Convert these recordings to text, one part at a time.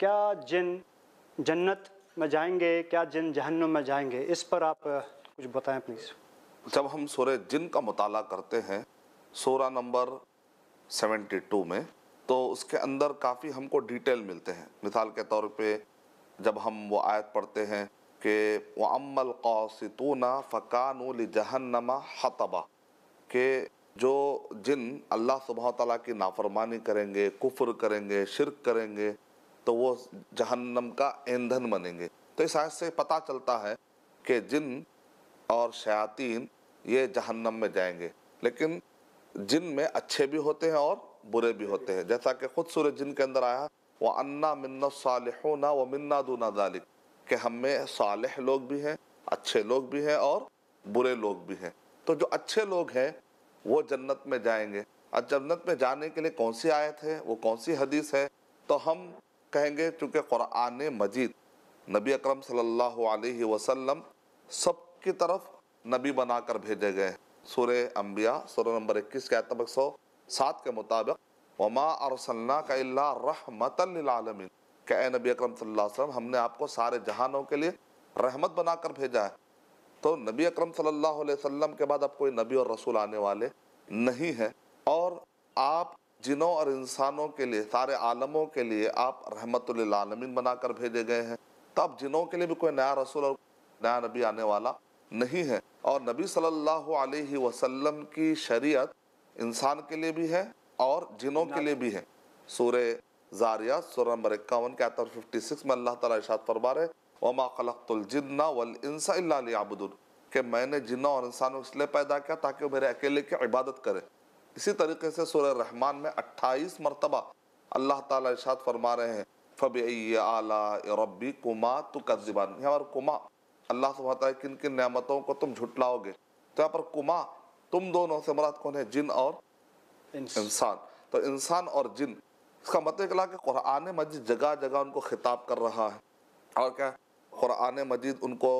क्या जिन जन्नत में जाएंगे क्या जिन जहन्नुम में जाएंगे इस पर आप कुछ बताएं प्लीज़ जब हम सोरे जिन का मताल करते हैं सोरा नंबर 72 में तो उसके अंदर काफ़ी हमको डिटेल मिलते हैं मिसाल के तौर पे जब हम वो आयत पढ़ते हैं कि अमल कौसतूना फ़कान जहन्नमा हतबा के जो जिन अल्लाह सुबह तला की नाफरमानी करेंगे कुफ्र करेंगे शिरक करेंगे तो वो जहन्नम का ईंधन बनेंगे तो इस आयत से पता चलता है कि जिन और शयातीन ये जहन्नम में जाएंगे लेकिन जिन में अच्छे भी होते हैं और बुरे भी होते हैं जैसा कि खुद सूरज जिन के अंदर आया वह अन्ना मन्ना ना व मन्ना दूना दालिक कि हम में सालह लोग भी हैं अच्छे लोग भी हैं और बुरे लोग भी हैं तो जो अच्छे लोग हैं वो जन्नत में जाएंगे और जन्नत में जाने के लिए कौन सी आयत है वो कौन सी हदीस है तो हम कहेंगे चूँकि क़ुरान मजीद नबी अकरम सल्लल्लाहु अलैहि वसल्लम सब की तरफ नबी बनाकर भेजे गए सूर अम्बिया सूर नंबर इक्कीस के आतबक सौ सात के मुताबिक वमा अरसल्ला का रहमतमिन के नबी अकरम सल्लल्लाहु अलैहि वसल्लम हमने आपको सारे जहानों के लिए रहमत बनाकर भेजा है तो नबी अकरम सल्लल्लाहु अलैहि वसल्लम के बाद अब कोई नबी और रसूल आने वाले नहीं हैं और आप जिनों और इंसानों के लिए सारे आलमों के लिए आप रहमत आलमीन बनाकर भेजे गए हैं तब जिनों के लिए भी कोई नया रसूल और नया नबी आने वाला नहीं है और नबी सल्लल्लाहु अलैहि वसल्लम की शरीयत इंसान के लिए भी है और जिनों के लिए भी है सूर जारिया सूर नंबर इक्यावन के आतर फिफ्टी सिक्स में अल्लाह ताला फरबार फरमा रहे वमा खलतुलजिन्ना वल इंसा मैंने जिन्ना और इंसानों इसलिए पैदा किया ताकि वो मेरे अकेले की इबादत करें इसी तरीके से सूर्य रहमान में 28 मरतबा अल्लाह ताला इरशाद फरमा रहे हैं फ़ब आला रबी कुमा तो कजिबान यहाँ पर कुमा अल्लाह सुबहता है किन किन नियामतों को तुम झुटलाओगे तो यहाँ पर कुमा तुम दोनों से मरात कौन है जिन और इंसान तो इंसान और जिन इसका मतलब निकला कि कुरान मजीद जगह जगह उनको खिताब कर रहा है और क्या कुरान मजीद उनको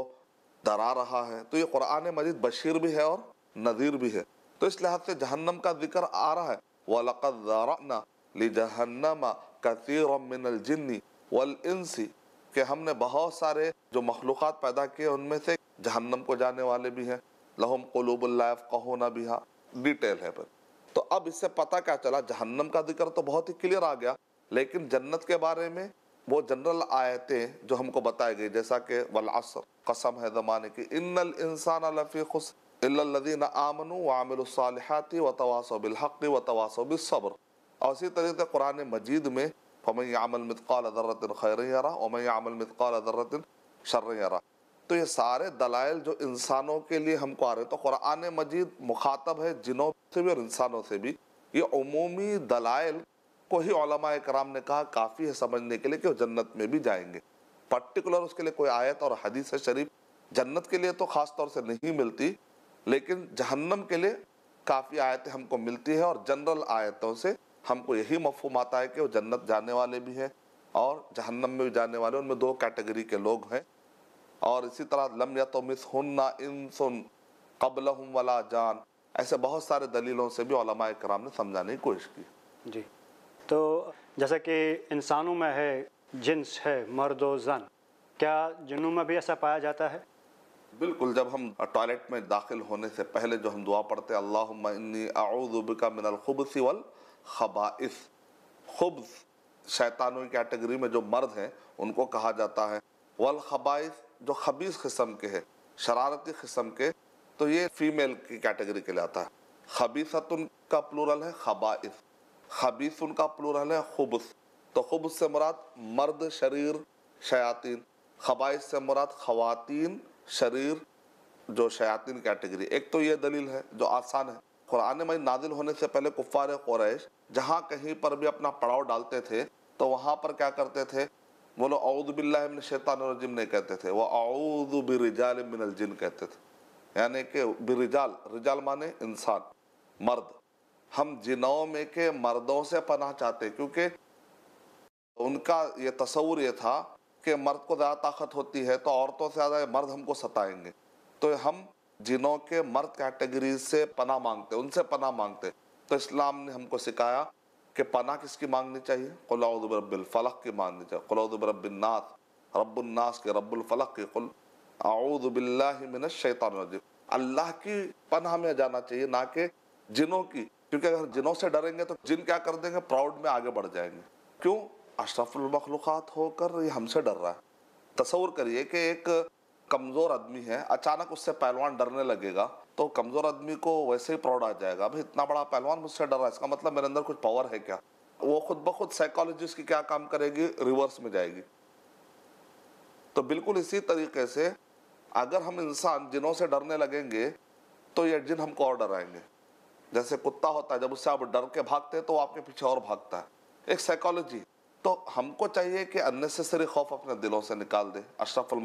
डरा रहा है तो ये कुरान मजीद बशीर भी है और नज़ीर भी है तो इस लिहाज से जहन्नम का जिक्र आ रहा है वलकना जहन्नमा कतीर मिनल जिन्नी वल इंसी के हमने बहुत सारे जो मखलूक पैदा किए उनमें से जहन्नम को जाने वाले भी हैं लहम कलूबुल्लाफ कहो भी हाँ डिटेल है पर तो अब इससे पता क्या चला जहन्नम का जिक्र तो बहुत ही क्लियर आ गया लेकिन जन्नत के बारे में वो जनरल आयतें जो हमको बताई गई जैसा कि वल असर कसम है ज़माने की इन्नल इंसान लफ़ी खुस लदीन आमन वामिलसालहत व तवासबिलहक व तवासबिलसब्र और इसी तरीके मजीद में फमई आमल मतकाल खैर यरा ओमई आमल तो ये सारे दलाइल जो इंसानों के लिए हमको आ रहे तो कुरान मजीद मुखातब है जिनों से भी और इंसानों से भी ये अमूमी दलाइल को ही कराम ने कहा काफ़ी है समझने के लिए कि वो जन्नत में भी जाएंगे पर्टिकुलर उसके लिए कोई आयत और हदीस शरीफ जन्नत के लिए तो ख़ास तौर से नहीं मिलती लेकिन जहन्नम के लिए काफ़ी आयतें हमको मिलती है और जनरल आयतों से हमको यही मफहम आता है कि वो जन्नत जाने वाले भी हैं और जहन्नम में भी जाने वाले उनमें दो कैटेगरी के लोग हैं और इसी तरह लम या तो मिस हन्ना इन सुन कबल हम वाला जान ऐसे बहुत सारे दलीलों से भी कराम ने समझाने की कोशिश की जी तो जैसा कि इंसानों में है जिन्स है मर्द व जन क्या जिनों में भी ऐसा पाया जाता है बिल्कुल जब हम टॉयलेट में दाखिल होने से पहले जो हम दुआ पढ़ते अल्लाह आउज़ुबिका मिनल खुबसी वल खबाइस खुब्स शैतानों की कैटेगरी में जो मर्द हैं उनको कहा जाता है वल खबाइस जो खबीस किस्म के है शरारती किस्म के तो ये फीमेल की कैटेगरी के लिए आता है खबीसत उनका प्लूरल है खबाइस खबीस उनका प्लूरल है खुब्स तो खुब्स से मुराद मर्द शरीर शयातीन खबाइस से मुराद खवातीन शरीर जो शयातीन कैटेगरी एक तो ये दलील है जो आसान है कुरान में नाजिल होने से पहले कुफ़ार कुरैश जहाँ कहीं पर भी अपना पड़ाव डालते थे तो वहाँ पर क्या करते थे वो लोग अउदबिल्लिन शैतानजिम नहीं कहते थे वो बिरिजाल बिरजाल मिनलजिन कहते थे यानी कि बिरजाल रिजाल माने इंसान मर्द हम जिनों में के मर्दों से पनाह चाहते क्योंकि उनका ये तस्वूर ये था कि मर्द को ज़्यादा ताकत होती है तो औरतों से ज़्यादा मर्द हमको सताएंगे तो हम जिनों के मर्द कैटेगरी से पना मांगते उनसे पना मांगते तो इस्लाम ने हमको सिखाया कि पना किसकी मांगनी चाहिए फलक की मांगनी चाहिए कुलाउदबरबिननाथ रब्बुलनास के रब्बुलफलक के कुल आऊदबिल्लाशैतानजीब अल्लाह की पनाह में जाना चाहिए ना कि जिनों की क्योंकि अगर जिनों से डरेंगे तो जिन क्या कर देंगे प्राउड में आगे बढ़ जाएंगे क्यों अशरफुलमखलूक़ात होकर ये हमसे डर रहा है तस्वर करिए कि एक कमज़ोर आदमी है अचानक उससे पहलवान डरने लगेगा तो कमज़ोर आदमी को वैसे ही प्राउड आ जाएगा भाई इतना बड़ा पहलवान मुझसे डर रहा है इसका मतलब मेरे अंदर कुछ पावर है क्या वो खुद ब खुद साइकोलॉजिस्ट की क्या काम करेगी रिवर्स में जाएगी तो बिल्कुल इसी तरीके से अगर हम इंसान जिनों से डरने लगेंगे तो ये जिन हमको और डराएंगे जैसे कुत्ता होता है जब उससे आप डर के भागते हैं तो वो आपके पीछे और भागता है एक साइकोलॉजी तो हमको चाहिए कि अननेसेसरी खौफ अपने दिलों से निकाल दे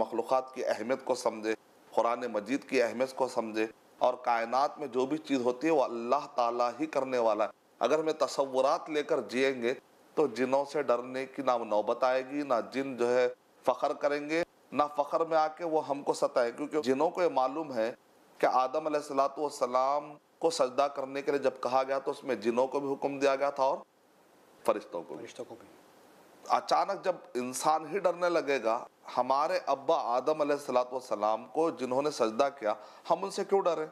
मखलूक़ात की अहमियत को समझे कुरान मजीद की अहमियत को समझे और कायनात में जो भी चीज़ होती है वो अल्लाह ताला ही करने वाला है अगर हमें तस्वुरात लेकर जिएंगे तो जिनों से डरने की ना नौबत आएगी ना जिन जो है फ़ख्र करेंगे ना फ़ख्र में आके वो हमको सताए क्योंकि जिनों को ये मालूम है कि आदम सलाम को सजदा करने के लिए जब कहा गया तो उसमें जिनों को भी हुक्म दिया गया था और फरिश्तों को फरिश्तों को भी अचानक जब इंसान ही डरने लगेगा हमारे अब्बा आदम सलाम को जिन्होंने सजदा किया हम उनसे क्यों डरे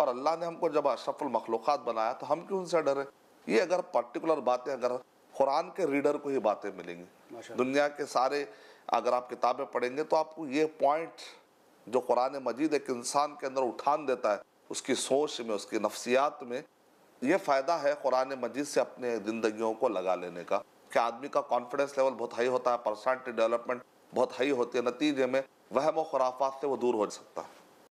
और अल्लाह ने हमको जब अशफ़ल मखलूक़ बनाया तो हम क्यों उनसे डरे ये अगर पर्टिकुलर बातें अगर कुरान के रीडर को ही बातें मिलेंगी दुनिया के सारे अगर आप किताबें पढ़ेंगे तो आपको ये पॉइंट जो कुरान मजीद एक इंसान के अंदर उठान देता है उसकी सोच में उसकी नफ्सियात में ये फ़ायदा है कुरान मजीद से अपने ज़िंदगियों को लगा लेने का कि आदमी का कॉन्फिडेंस लेवल बहुत हाई होता है पर्सनैलिटी डेवलपमेंट बहुत हाई होती है नतीजे में वह खुराफात से वो दूर हो सकता है